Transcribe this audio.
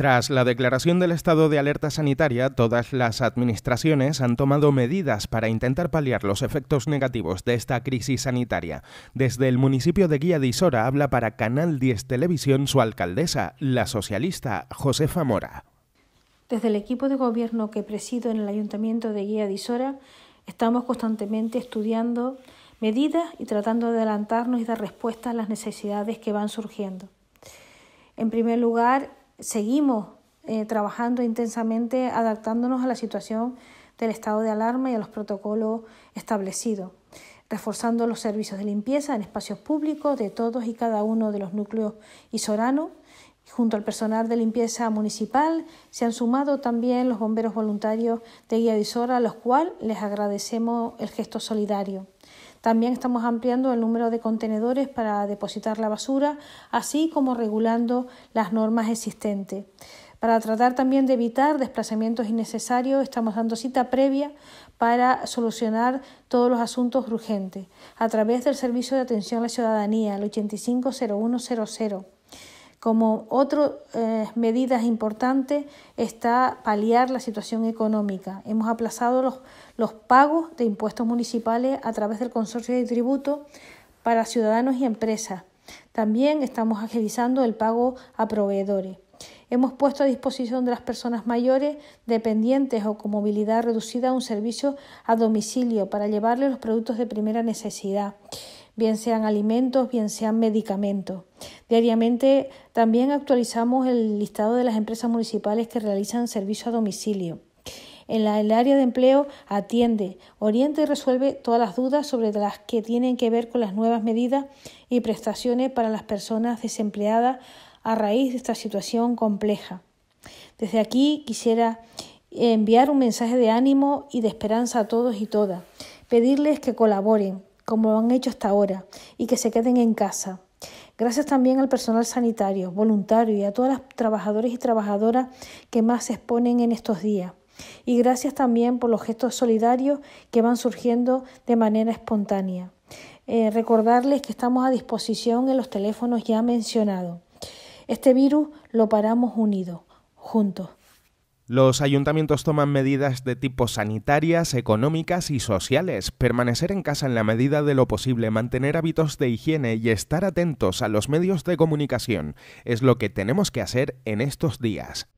Tras la declaración del estado de alerta sanitaria, todas las administraciones han tomado medidas para intentar paliar los efectos negativos de esta crisis sanitaria. Desde el municipio de Guía de Isora habla para Canal 10 Televisión su alcaldesa, la socialista Josefa Mora. Desde el equipo de gobierno que presido en el ayuntamiento de Guía de Isora, estamos constantemente estudiando medidas y tratando de adelantarnos y dar respuesta a las necesidades que van surgiendo. En primer lugar, seguimos eh, trabajando intensamente adaptándonos a la situación del estado de alarma y a los protocolos establecidos, reforzando los servicios de limpieza en espacios públicos de todos y cada uno de los núcleos isoranos. Junto al personal de limpieza municipal se han sumado también los bomberos voluntarios de Guía Isora, a los cuales les agradecemos el gesto solidario. También estamos ampliando el número de contenedores para depositar la basura, así como regulando las normas existentes. Para tratar también de evitar desplazamientos innecesarios, estamos dando cita previa para solucionar todos los asuntos urgentes a través del Servicio de Atención a la Ciudadanía, el 850100 como otras medida eh, medidas importantes está paliar la situación económica. Hemos aplazado los, los pagos de impuestos municipales a través del consorcio de tributo para ciudadanos y empresas. También estamos agilizando el pago a proveedores. Hemos puesto a disposición de las personas mayores, dependientes o con movilidad reducida un servicio a domicilio para llevarles los productos de primera necesidad bien sean alimentos, bien sean medicamentos. Diariamente también actualizamos el listado de las empresas municipales que realizan servicio a domicilio. En el área de empleo atiende, orienta y resuelve todas las dudas sobre las que tienen que ver con las nuevas medidas y prestaciones para las personas desempleadas a raíz de esta situación compleja. Desde aquí quisiera enviar un mensaje de ánimo y de esperanza a todos y todas, pedirles que colaboren, como lo han hecho hasta ahora, y que se queden en casa. Gracias también al personal sanitario, voluntario y a todas las trabajadores y trabajadoras que más se exponen en estos días. Y gracias también por los gestos solidarios que van surgiendo de manera espontánea. Eh, recordarles que estamos a disposición en los teléfonos ya mencionados. Este virus lo paramos unidos, juntos. Los ayuntamientos toman medidas de tipo sanitarias, económicas y sociales. Permanecer en casa en la medida de lo posible, mantener hábitos de higiene y estar atentos a los medios de comunicación es lo que tenemos que hacer en estos días.